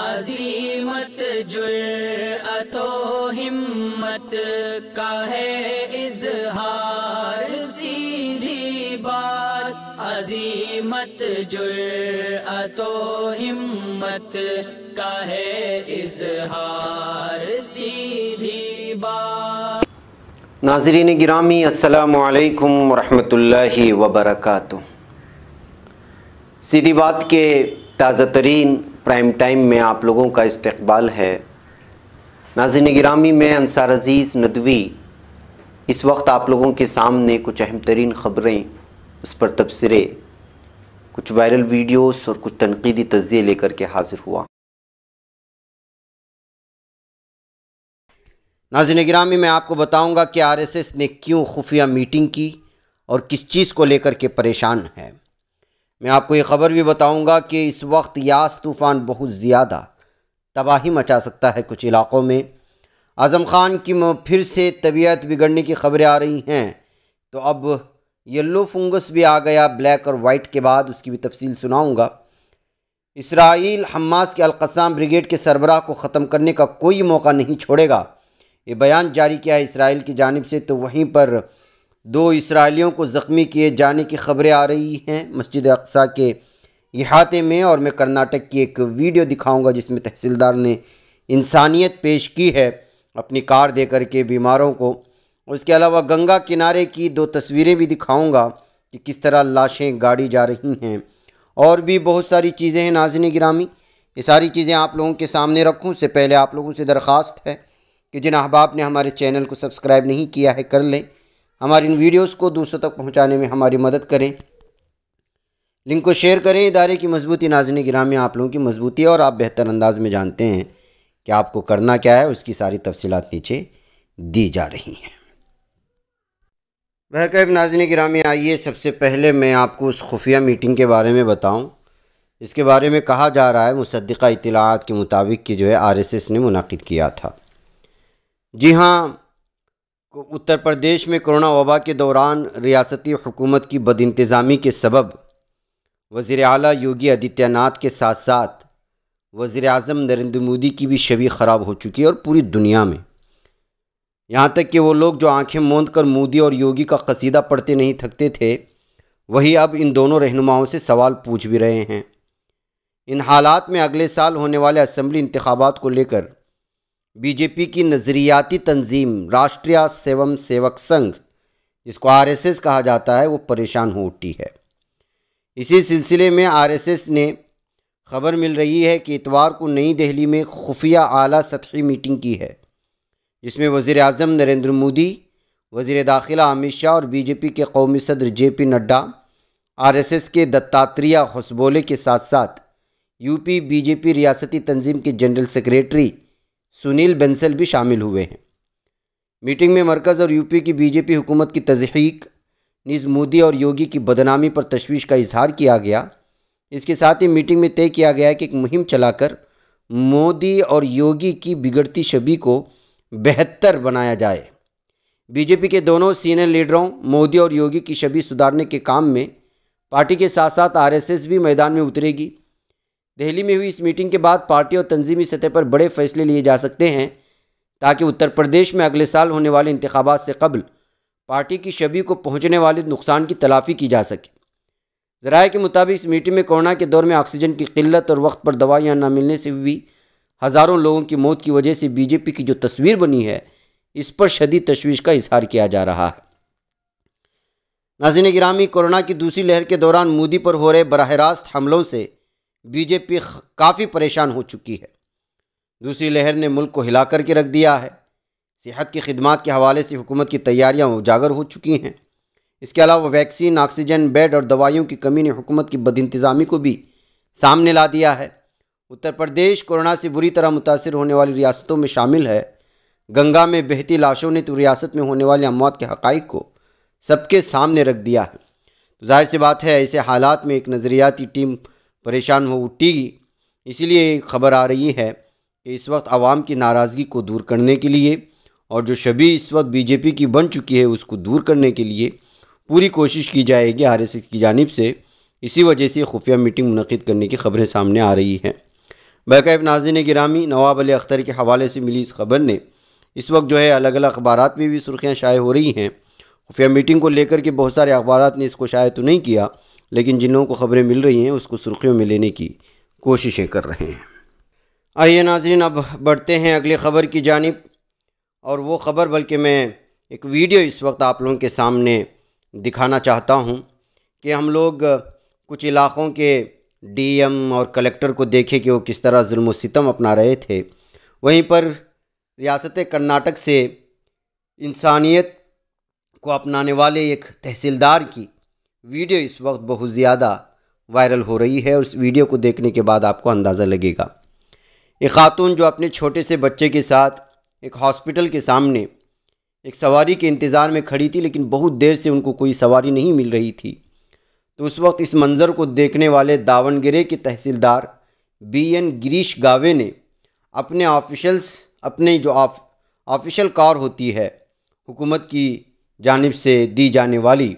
अजीमत जुर्अतो हिम्मत का है इजहार सीधी बात अजीमत जुर्अतो हिम्मत का है इजहार सीधी बात नाजरीन गिरामी असलकम वरहमल वबरक सीधी बात के ताज़ा तरीन प्राइम टाइम में आप लोगों का इस्तबाल है नाजिन गिरामी में अंसार अज़ीज़ नदवी इस वक्त आप लोगों के सामने कुछ अहम तरीन ख़बरें उस पर तबसरे कुछ वायरल वीडियोस और कुछ तनकीदी तजिए लेकर के हाजिर हुआ नाजिन ग्रामी मैं आपको बताऊंगा कि आरएसएस ने क्यों खुफिया मीटिंग की और किस चीज़ को लेकर के परेशान है मैं आपको ये ख़बर भी बताऊंगा कि इस वक्त यास तूफ़ान बहुत ज़्यादा तबाही मचा सकता है कुछ इलाक़ों में आज़म ख़ान की फिर से तबीयत बिगड़ने की खबरें आ रही हैं तो अब येल्लो फंगस भी आ गया ब्लैक और वाइट के बाद उसकी भी तफसील सुनाऊँगा इसराइल हमास के अलकसाम ब्रिगेड के सरबराह को ख़त्म करने का कोई मौका नहीं छोड़ेगा ये बयान जारी किया है इसराइल की जानब से तो वहीं पर दो इसराइलियों को ज़ख्मी किए जाने की खबरें आ रही हैं मस्जिद अक्सा के इहाते में और मैं कर्नाटक की एक वीडियो दिखाऊंगा जिसमें तहसीलदार ने इंसानियत पेश की है अपनी कार दे के बीमारों को उसके अलावा गंगा किनारे की दो तस्वीरें भी दिखाऊंगा कि किस तरह लाशें गाड़ी जा रही हैं और भी बहुत सारी चीज़ें हैं नाजिन गिरामी ये सारी चीज़ें आप लोगों के सामने रखूँ उससे पहले आप लोगों से दरख्वास्त है कि जिन अहबाब ने हमारे चैनल को सब्सक्राइब नहीं किया है कर लें हमारी इन वीडियोस को दूसरों तक पहुंचाने में हमारी मदद करें लिंक को शेयर करें इदारे की मजबूती नाजन गिराम में आप लोगों की मजबूती है और आप बेहतर अंदाज में जानते हैं कि आपको करना क्या है उसकी सारी तफसीत नीचे दी जा रही हैं वह कहब नाजन गिरामी आइए सबसे पहले मैं आपको उस खुफिया मीटिंग के बारे में बताऊं इसके बारे में कहा जा रहा है मुसदा इतलात के मुताबिक कि जो है आरएसएस ने मुनद किया था जी हाँ उत्तर प्रदेश में कोरोना वबा के दौरान रियासती हुकूमत की बद इंतज़ामी के सबब वज़ी अल योगी आदित्यनाथ के साथ साथ वज़ी अजम नरेंद्र मोदी की भी छवि ख़राब हो चुकी है और पूरी दुनिया में यहाँ तक कि वो लोग जो आंखें मूंद कर मोदी और योगी का कसीदा पढ़ते नहीं थकते थे वही अब इन दोनों रहनुमाओं से सवाल पूछ भी रहे हैं इन हालात में अगले साल होने वाले असम्बली इंतबात को लेकर बीजेपी की नज़रियाती तंजीम राष्ट्रीय सेवम सेवक संघ जिसको आरएसएस कहा जाता है वो परेशान हो उठी है इसी सिलसिले में आरएसएस ने खबर मिल रही है कि इतवार को नई दिल्ली में खुफिया आला सतही मीटिंग की है जिसमें वज़ी अजम नरेंद्र मोदी वज़ी दाखिला अमित शाह और बीजेपी के कौमी सदर जे पी नड्डा एस के दत्तात्रेय हसबोले के साथ साथ यूपी बीजेपी रियासती तंजीम के जनरल सेक्रेटरी सुनील बंसल भी शामिल हुए हैं मीटिंग में मरकज़ और यूपी की बीजेपी हुकूमत की तजहीक निज़ मोदी और योगी की बदनामी पर तशवीश का इजहार किया गया इसके साथ ही मीटिंग में तय किया गया कि एक मुहिम चलाकर मोदी और योगी की बिगड़ती छवि को बेहतर बनाया जाए बीजेपी के दोनों सीनियर लीडरों मोदी और योगी की छवि सुधारने के काम में पार्टी के साथ साथ आरएसएस भी मैदान में उतरेगी दिल्ली में हुई इस मीटिंग के बाद पार्टी और तंजीमी सतह पर बड़े फैसले लिए जा सकते हैं ताकि उत्तर प्रदेश में अगले साल होने वाले इंतबात से कबल पार्टी की शबी को पहुँचने वाले नुकसान की तलाफी की जा सके जराए के मुताबिक इस मीटिंग में कोरोना के दौर में ऑक्सीजन की किल्लत और वक्त पर दवाइयाँ न मिलने से हुई हज़ारों लोगों की मौत की वजह से बीजेपी की जो तस्वीर बनी है इस पर शदी तशवीश का इजहार किया जा रहा है नाजिन गिरामी कोरोना की दूसरी लहर के दौरान मोदी पर हो रहे बरह रास्त हमलों से बीजेपी काफ़ी परेशान हो चुकी है दूसरी लहर ने मुल्क को हिला करके रख दिया है सेहत की खिदमत के हवाले से हुकूमत की तैयारियाँ उजागर हो चुकी हैं इसके अलावा वैक्सीन ऑक्सीजन बेड और दवाइयों की कमी ने हुकूमत की इंतज़ामी को भी सामने ला दिया है उत्तर प्रदेश कोरोना से बुरी तरह मुतासर होने वाली रियासतों में शामिल है गंगा में बहती लाशों ने तो रियासत में होने वाले अमवात के हक़ को सबके सामने रख दिया है तो जाहिर सी बात है ऐसे हालात में एक नज़रियाती टीम परेशान हो उठेगी इसीलिए खबर आ रही है कि इस वक्त आवाम की नाराज़गी को दूर करने के लिए और जो शबी इस वक्त बीजेपी की बन चुकी है उसको दूर करने के लिए पूरी कोशिश की जाएगी आर एस एस की जानब से इसी वजह से खुफिया मीटिंग मुनद करने की खबरें सामने आ रही हैं बैकैफ नाजिन गिरामी नवाब अली अख्तर के हवाले से मिली इस खबर ने इस वक्त जो है अलग अलग अखबार में भी सुर्खियाँ शाये हो रही हैं खुफिया मीटिंग को लेकर के बहुत सारे अखबार ने इसको शाये तो नहीं किया लेकिन जिन लोगों को ख़बरें मिल रही हैं उसको सुर्खियों में लेने की कोशिशें कर रहे हैं आइए नाजरीन अब बढ़ते हैं अगली ख़बर की जानब और वो ख़बर बल्कि मैं एक वीडियो इस वक्त आप लोगों के सामने दिखाना चाहता हूँ कि हम लोग कुछ इलाक़ों के डीएम और कलेक्टर को देखे कि वो किस तरह म्म अपना रहे थे वहीं पर रियासत कर्नाटक से इंसानियत को अपनाने वाले एक तहसीलदार की वीडियो इस वक्त बहुत ज़्यादा वायरल हो रही है और इस वीडियो को देखने के बाद आपको अंदाज़ा लगेगा एक खातून जो अपने छोटे से बच्चे के साथ एक हॉस्पिटल के सामने एक सवारी के इंतज़ार में खड़ी थी लेकिन बहुत देर से उनको कोई सवारी नहीं मिल रही थी तो उस वक्त इस मंज़र को देखने वाले दावनगिरे के तहसीलदार बी एन गिरीश गावे ने अपने ऑफिशल्स अपने जो ऑफिशल कार होती है हुकूमत की जानब से दी जाने वाली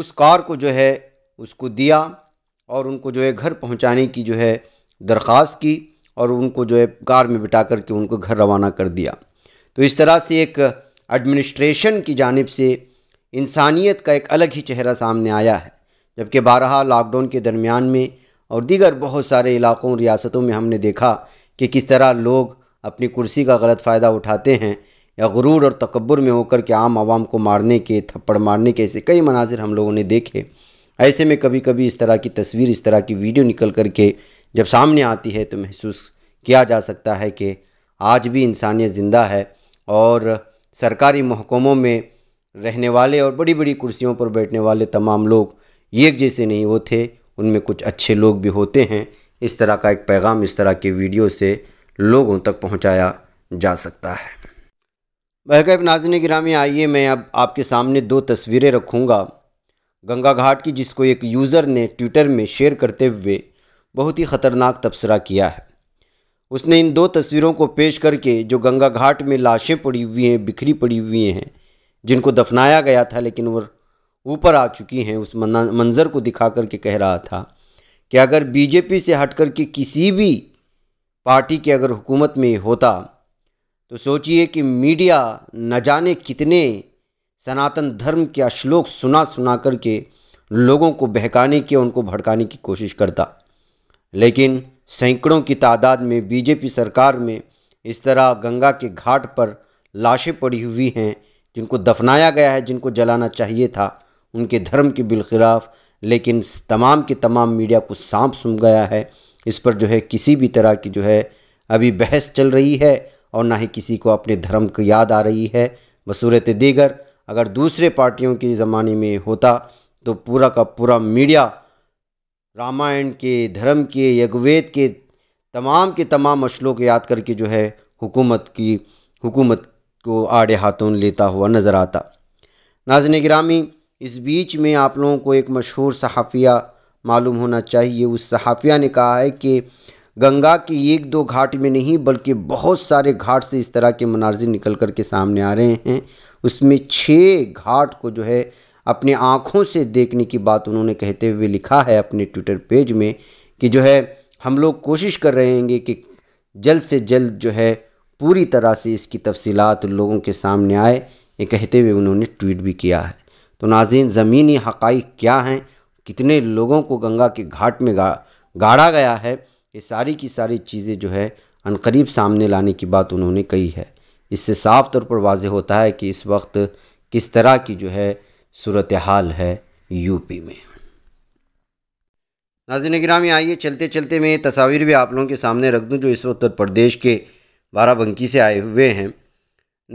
उस कार को जो है उसको दिया और उनको जो है घर पहुंचाने की जो है दरख्वास्त की और उनको जो है कार में बिठा करके उनको घर रवाना कर दिया तो इस तरह से एक एडमिनिस्ट्रेशन की जानब से इंसानियत का एक अलग ही चेहरा सामने आया है जबकि बारह लॉकडाउन के दरमियान में और दीगर बहुत सारे इलाक़ों रियासतों में हमने देखा कि किस तरह लोग अपनी कुर्सी का गलत फ़ायदा उठाते हैं या गुरूर और तकबर में होकर के आम आवाम को मारने के थप्पड़ मारने के ऐसे कई मनाजिर हम लोगों ने देखे ऐसे में कभी कभी इस तरह की तस्वीर इस तरह की वीडियो निकल कर के जब सामने आती है तो महसूस किया जा सकता है कि आज भी इंसानियत ज़िंदा है और सरकारी महकमों में रहने वाले और बड़ी बड़ी कुर्सियों पर बैठने वाले तमाम लोग एक जैसे नहीं होते उनमें कुछ अच्छे लोग भी होते हैं इस तरह का एक पैगाम इस तरह के वीडियो से लोगों तक पहुंचाया जा सकता है बहकैब नाजन ग्रामी आइए मैं अब आपके सामने दो तस्वीरें रखूँगा गंगा घाट की जिसको एक यूज़र ने ट्विटर में शेयर करते हुए बहुत ही ख़तरनाक तबसरा किया है उसने इन दो तस्वीरों को पेश करके जो गंगा घाट में लाशें पड़ी हुई हैं बिखरी पड़ी हुई हैं जिनको दफनाया गया था लेकिन वो ऊपर आ चुकी हैं उस मंज़र को दिखा करके कह रहा था कि अगर बीजेपी से हट के किसी भी पार्टी के अगर हुकूमत में होता तो सोचिए कि मीडिया न जाने कितने सनातन धर्म के श्लोक सुना सुना करके लोगों को बहकाने की उनको भड़काने की कोशिश करता लेकिन सैकड़ों की तादाद में बीजेपी सरकार में इस तरह गंगा के घाट पर लाशें पड़ी हुई हैं जिनको दफनाया गया है जिनको जलाना चाहिए था उनके धर्म के बिलखिलाफ़ लेकिन तमाम के तमाम मीडिया को सांप सुन गया है इस पर जो है किसी भी तरह की जो है अभी बहस चल रही है और ना ही किसी को अपने धर्म की याद आ रही है बसूरत दीगर अगर दूसरे पार्टियों के ज़माने में होता तो पूरा का पूरा मीडिया रामायण के धर्म के यज्ञवेद के तमाम के तमाम मसलों को याद करके जो है हुकूमत की हुकूमत को आड़े हाथों लेता हुआ नज़र आता नाजन ग्रामी इस बीच में आप लोगों को एक मशहूर सहाफ़िया मालूम होना चाहिए उस सहाफ़िया ने कहा है कि गंगा की एक दो घाट में नहीं बल्कि बहुत सारे घाट से इस तरह के मनाजिर निकल कर के सामने आ रहे हैं उसमें छः घाट को जो है अपने आँखों से देखने की बात उन्होंने कहते हुए लिखा है अपने ट्विटर पेज में कि जो है हम लोग कोशिश कर रहे हैं कि जल्द से जल्द जो है पूरी तरह से इसकी तफसीत लोगों के सामने आए ये कहते हुए उन्होंने ट्वीट भी किया है तो नाजीन ज़मीनी हक़ क्या हैं कितने लोगों को गंगा के घाट में गा गाड़ा गया है ये सारी की सारी चीज़ें जो है अनकरीब सामने लाने की बात उन्होंने कही है इससे साफ तौर पर वाज होता है कि इस वक्त किस तरह की जो है सूरत हाल है यूपी में नगर ग्रामी आइए चलते चलते मैं तस्वीर भी आप लोगों के सामने रख दूँ जो इस वक्त उत्तर प्रदेश के बाराबंकी से आए हुए हैं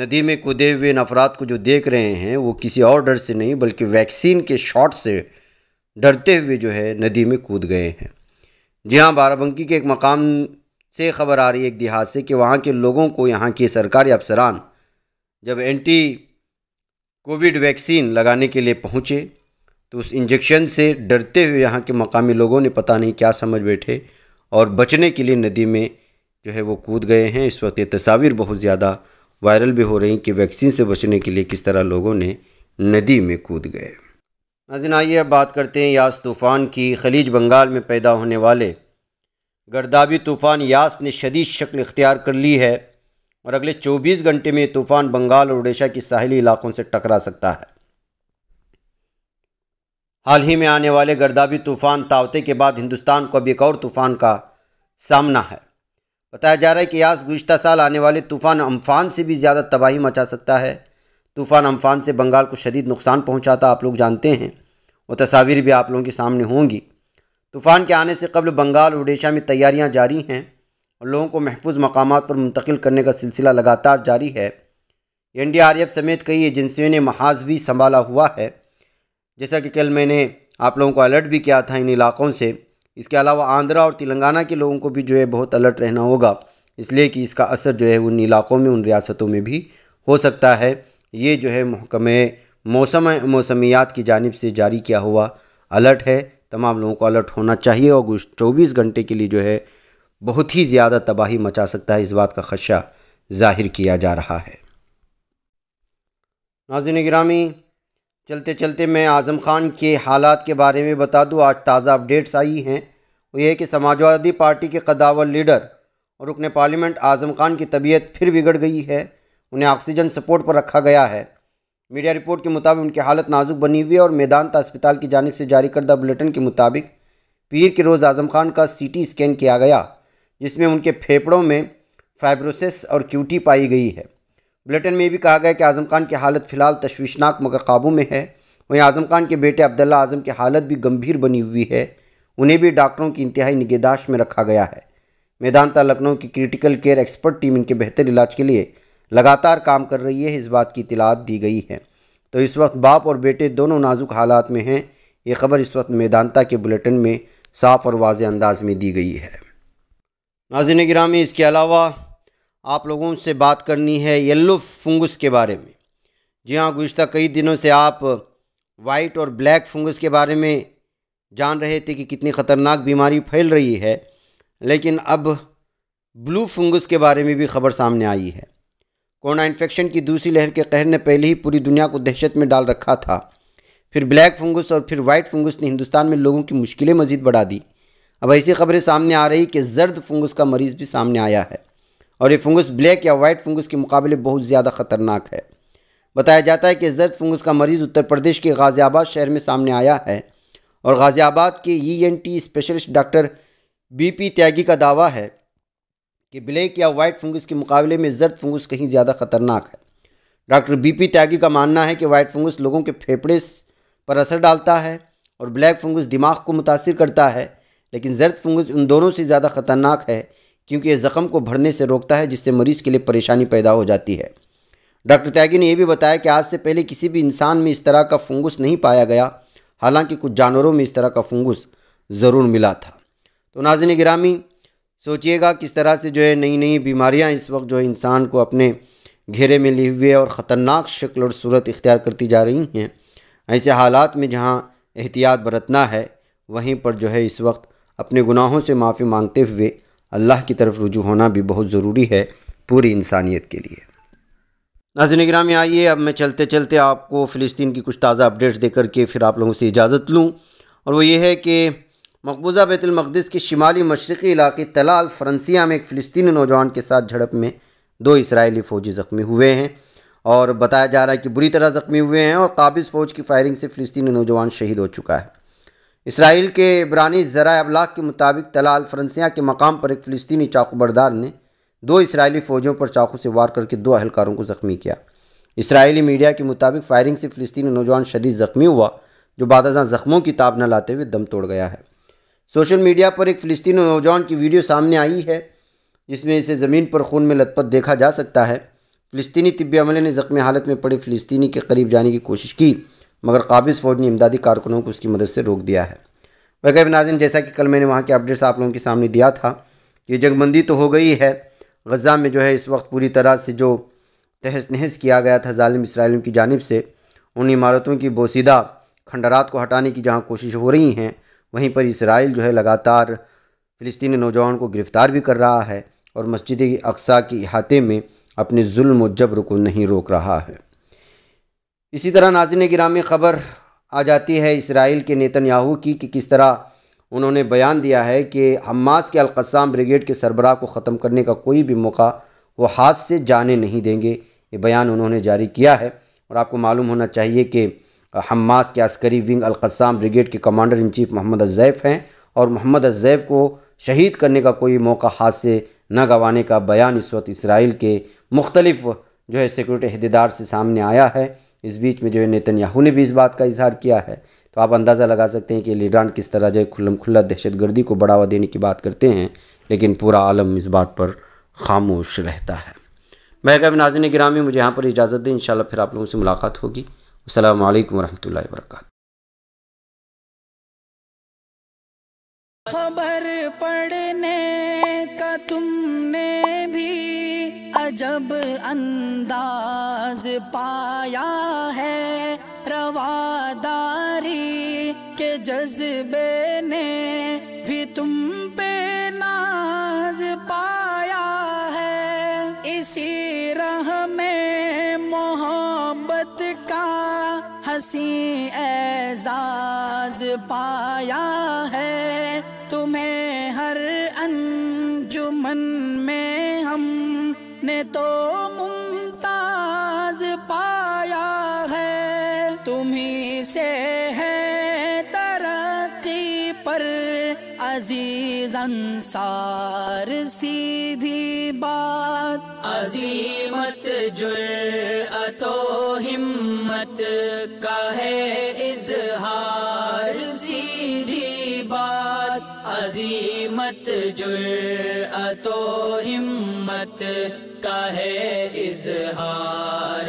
नदी में कूदे हुए इन अफराद को जो देख रहे हैं वो किसी और डर से नहीं बल्कि वैक्सीन के शॉट से डरते हुए जो है नदी में कूद गए हैं जी हाँ बाराबंकी के एक मकाम से खबर आ रही है एक देहात से कि वहाँ के लोगों को यहाँ के सरकारी अफसरान जब एंटी कोविड वैक्सीन लगाने के लिए पहुँचे तो उस इंजेक्शन से डरते हुए यहाँ के मकामी लोगों ने पता नहीं क्या समझ बैठे और बचने के लिए नदी में जो है वो कूद गए हैं इस वक्त ये तस्वीर बहुत ज़्यादा वायरल भी हो रही कि वैक्सीन से बचने के लिए किस तरह लोगों ने नदी में कूद गए नाजिन आइए अब बात करते हैं यास तूफ़ान की खलीज बंगाल में पैदा होने वाले गर्दाबी तूफ़ान यास ने शदीद शक्ल इख्तियार कर ली है और अगले 24 घंटे में तूफ़ान बंगाल और उड़ीसा की साहली इलाकों से टकरा सकता है हाल ही में आने वाले गर्दाबी तूफ़ान तावते के बाद हिंदुस्तान को अब एक और तूफ़ान का सामना है बताया जा रहा है कि यास गुज्त साल आने वाले तूफ़ान अम्फान से भी ज़्यादा तबाही मचा सकता है तूफ़ान अम्फान से बंगाल को शदीद नुकसान पहुँचा था आप लोग जानते हैं वो तस्वीर भी आप लोगों के सामने होंगी तूफ़ान के आने से कबल बंगाल उड़ीसा में तैयारियाँ जारी हैं और लोगों को महफूज मकाम पर मुंतकिल करने का सिलसिला लगातार जारी है एन डी आर एफ समेत कई एजेंसियों ने महाज भी संभाला हुआ है जैसा कि कल मैंने आप लोगों को अलर्ट भी किया था इन इलाक़ों से इसके अलावा आंध्रा और तेलंगाना के लोगों को भी जो है बहुत अलर्ट रहना होगा इसलिए कि इसका असर जो है उन इलाक़ों में उन रियासतों में भी हो सकता है ये जो है महकमे मौसम मौसमियात की जानब से जारी किया हुआ अलर्ट है तमाम लोगों को अलर्ट होना चाहिए और चौबीस घंटे के लिए जो है बहुत ही ज़्यादा तबाही मचा सकता है इस बात का खदशा ज़ाहिर किया जा रहा है नाजिन ग्रामी चलते चलते मैं आज़म खान के हालात के बारे में बता दूँ आज ताज़ा अपडेट्स आई हैं वो ये कि समाजवादी पार्टी के कदावर लीडर और रुकन पार्लियामेंट आज़म खान की तबीयत फिर बिगड़ गई है उन्हें ऑक्सीजन सपोर्ट पर रखा गया है मीडिया रिपोर्ट के मुताबिक उनकी हालत नाजुक बनी हुई है और मैदानता अस्पताल की जानब से जारी करदा बुलेटिन के मुताबिक पीर के रोज़ आजम खान का सीटी स्कैन किया गया जिसमें उनके फेफड़ों में फाइब्रोसिस और क्यूटी पाई गई है बुलेटिन में भी कहा गया कि आजम खान की हालत फ़िलहाल तशवीशनाक मगर काबू में है वहीं आजम खान के बेटे अब्दुल्ला आजम की हालत भी गंभीर बनी हुई है उन्हें भी डॉक्टरों की इंतहाई निगहदाश्त में रखा गया है मैदानता लखनऊ की क्रिटिकल केयर एक्सपर्ट टीम इनके बेहतर इलाज के लिए लगातार काम कर रही है इस बात की इतलात दी गई है तो इस वक्त बाप और बेटे दोनों नाजुक हालात में हैं ये खबर इस वक्त मैदानता के बुलेटिन में साफ़ और वाज अंदाज में दी गई है नाजिन ग्रामी इसके अलावा आप लोगों से बात करनी है येल्लो फंगस के बारे में जी हाँ गुज्त कई दिनों से आप वाइट और ब्लैक फंगस के बारे में जान रहे थे कि कितनी ख़तरनाक बीमारी फैल रही है लेकिन अब ब्लू फंगस के बारे में भी खबर सामने आई है कोरोना इन्फेक्शन की दूसरी लहर के कहर ने पहले ही पूरी दुनिया को दहशत में डाल रखा था फिर ब्लैक फंगस और फिर वाइट फंगस ने हिंदुस्तान में लोगों की मुश्किलें मजीद बढ़ा दी अब ऐसी खबरें सामने आ रही कि जर्द फंगस का मरीज़ भी सामने आया है और ये फंगस ब्लैक या वाइट फंगस के मुकाबले बहुत ज़्यादा ख़तरनाक है बताया जाता है कि जर्द फंगस का मरीज़ उत्तर प्रदेश के गाज़ियाबाद शहर में सामने आया है और गाज़ियाबाद के E N T specialist doctor B P Tyagi का दावा है कि ब्लैक या वाइट फंगस के मुकाबले में जर्द फंगस कहीं ज़्यादा खतरनाक है डॉक्टर बीपी त्यागी का मानना है कि वाइट फंगस लोगों के फेफड़े पर असर डालता है और ब्लैक फंगस दिमाग को मुतासर करता है लेकिन जर्द फंगस उन दोनों से ज़्यादा खतरनाक है क्योंकि यह ज़ख़म को भरने से रोकता है जिससे मरीज़ के लिए परेशानी पैदा हो जाती है डॉक्टर त्यागी ने यह भी बताया कि आज से पहले किसी भी इंसान में इस तरह का फंगस नहीं पाया गया हालांकि कुछ जानवरों में इस तरह का फंगस ज़रूर मिला था तो नाजिन ग्रामी सोचिएगा किस तरह से जो है नई नई बीमारियां इस वक्त जो है इंसान को अपने घेरे में लिए हुए और ख़तरनाक शक्ल और सूरत इख्तियार करती जा रही हैं ऐसे हालात में जहाँ एहतियात बरतना है वहीं पर जो है इस वक्त अपने गुनाहों से माफ़ी मांगते हुए अल्लाह की तरफ रुजू होना भी बहुत ज़रूरी है पूरी इंसानियत के लिए नाजन में आइए अब मैं चलते चलते आपको फ़िलिस्तीन की कुछ ताज़ा अपडेट्स देकर के फिर आप लोगों से इजाज़त लूँ और वो ये है कि मकबूजा बैतुलमक़दस के शिमाली मशरक़ी इलाके तलाल फ्रंसिया में एक फ़लस्तीनी नौजवान के साथ झड़प में दो इसराइली फ़ौजी ज़ख्मी हुए हैं और बताया जा रहा है कि बुरी तरह ज़ख्मी हुए हैं और काबिज़ फ़ौज की फायरिंग से फ़लस्तीनी नौजवान शहीद हो चुका है इसराइल के इबरानी ज़रा अबलाक के मुताबिक तलाल फ्रंसिया के मकाम पर एक चाकू चाकूबरदार ने दो इसराइली फ़ौजों पर चाकू से वार करके दो अहलकारों को ज़ख्मी किया इसराइली मीडिया के मुताबिक फायरिंग से फ़लस्तीनी नौजवान शदीद ज़ख्मी हुआ जो बादजा ज़ख्मों की ताब न लाते हुए दम तोड़ गया है सोशल मीडिया पर एक फ़िलिस्तीनी नौजवान की वीडियो सामने आई है जिसमें इसे ज़मीन पर खून में लथपथ देखा जा सकता है फ़िलिस्तीनी तबी अमले ने ज़ख्मी हालत में पड़े फ़िलिस्तीनी के करीब जाने की कोशिश की मगर काबिज़ फ़ौज ने इमदादी कारकुनों को उसकी मदद से रोक दिया है वैकैब नाजन जैसा कि कल मैंने वहाँ के अपडेट्स आप लोगों के सामने दिया था कि जंगबंदी तो हो गई है गज़ा में जो है इस वक्त पूरी तरह से जो तहस नहस किया गया था ालिम इसराइल की जानब से उन इमारतों की बोसीदा खंडरात को हटाने की जहाँ कोशिश हो रही हैं वहीं पर इसराइल जो है लगातार फ़िलिस्तीनी नौजवान को गिरफ़्तार भी कर रहा है और मस्जिद अक्सा की अहाते में अपने जुल्म जबर को नहीं रोक रहा है इसी तरह नाजन गिरामी ख़बर आ जाती है इसराइल के नेतन याहू की कि किस तरह उन्होंने बयान दिया है कि हमास के अलकसाम ब्रिगेड के सरबराह को ख़त्म करने का कोई भी मौका वो हाथ से जाने नहीं देंगे ये बयान उन्होंने जारी किया है और आपको मालूम होना चाहिए कि हमास के अस्करी विंग अलकसाम ब्रिगेड के कमांडर इन चीफ मोहम्मद अजैफ़ हैं और मोहम्मद अजैफ़ को शहीद करने का कोई मौका हाथ से न गंवाने का बयान इस वक्त इसराइल के मुख्तलिफ जो है सिक्योरिटी अहदेदार से सामने आया है इस बीच में जो है नेतन्याहू ने भी इस बात का इजहार किया है तो आप अंदाज़ा लगा सकते हैं कि लीडरान किस तरह जो है खुल्लम खुल्ला दहशतगर्दी को बढ़ावा देने की बात करते हैं लेकिन पूरा आलम इस बात पर खामोश रहता है महकब नाजिन ग्रामी मुझे यहाँ पर इजाज़त दें इन फिर आप लोगों से मुलाकात होगी अल्लाम वरहमल वर्क खबर पढ़ने का तुमने भी अजब अंदाज पाया है रवादारी के जज्बे ने भी तुम पे नाज पाया है इसी हसी एजाज पाया है तुम्हें हर अंजुमन में हम ने तो मुमताज पाया है तुम्ही से है तरक्की पर अजीज अंसार सीधी बात अजीमत जुर अतो हिम्मत हार सीधी बात अजीमत जुर्अतो हिम्मत का है इजहार